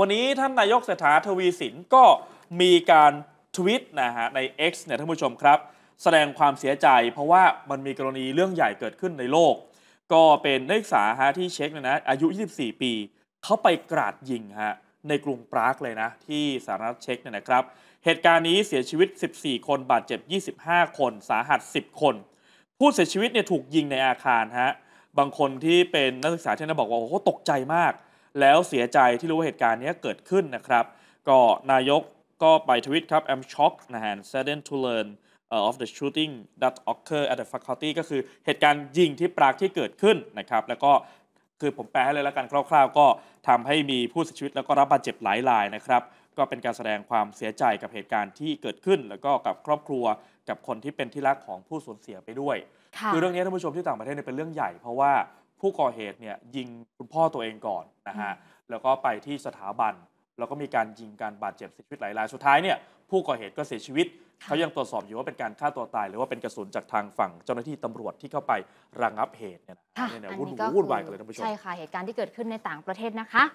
วันนี้ท่านนายกเศรษฐาทวีสินก็มีการทวิตนะฮะใน X เนี่ยท่านผู้ชมครับ แสดงความเสียใจเพราะว่ามันมีกรณีเรื่องใหญ่เกิดขึ้นในโลก ก็เป็นนักศึกษาฮะที่เช็คเนี่ยนะอายุ 24 ปี เขาไปกราดยิงฮะในกรุงปรากเลยนะที่สหรัฐเช็กเนี่ยนะครับ เหตุการณ์นี้เสียชีวิต 14 คนบาดเจ็บ 25 คนสาหัส 10 คน ผู้เสียชีวิตเนี่ยถูกยิงในอาคารฮะบางคนที่เป็นนักศึกษาที่นั่นบอกว่าโอ้โหตกใจมากแล้วเสียใจที่รู้ว่าเหตุการณ์นี้เกิดขึ้นนะครับ ก็นายกก็ไปทวิตครับ I'm shocked นะฮะ s u d d e n to learn of the shooting that occurred at the faculty ก็คือเหตุการณ์ยิงที่ปรากที่เกิดขึ้นนะครับ แล้วก็ คือผมแปลให้เลยแล้วกันคร่าวๆ ก็ทำให้มีผู้เสียชีวิตแล้วก็รับบาดเจ็บหลายรายนะครับ ก็เป็นการแสดงความเสียใจกับเหตุการณ์ที่เกิดขึ้น แล้วก็กับครอบครัวกับคนที่เป็นที่รักของผู้สูญเสียไปด้วยคือเรื่องนี้ท่านผู้ชมที่ต่างประเทศเป็นเรื่องใหญ่เพราะว่าผู้ก่อเหตุเนี่ยยิงคุณพ่อตัวเองก่อนนะฮะแล้วก็ไปที่สถาบันแล้วก็มีการยิงการบาดเจ็บเสียชีวิตหลายรายสุดท้ายเนี่ยผู้ก่อเหตุก็เสียชีวิตเขายังตรวจสอบอยู่ว่าเป็นการฆ่าตัวตายหรือว่าเป็นกระสุนจากทางฝั่งเจ้าหน้าที่ตำรวจที่เข้าไประงับเหตุเนี่ยน่เนี่ยวุ่นวุ่นวายกันเลยท่านผู้ชมใช่ค่ะเหตุการณ์ที่เกิดขึ้นในต่างประเทศนะคะ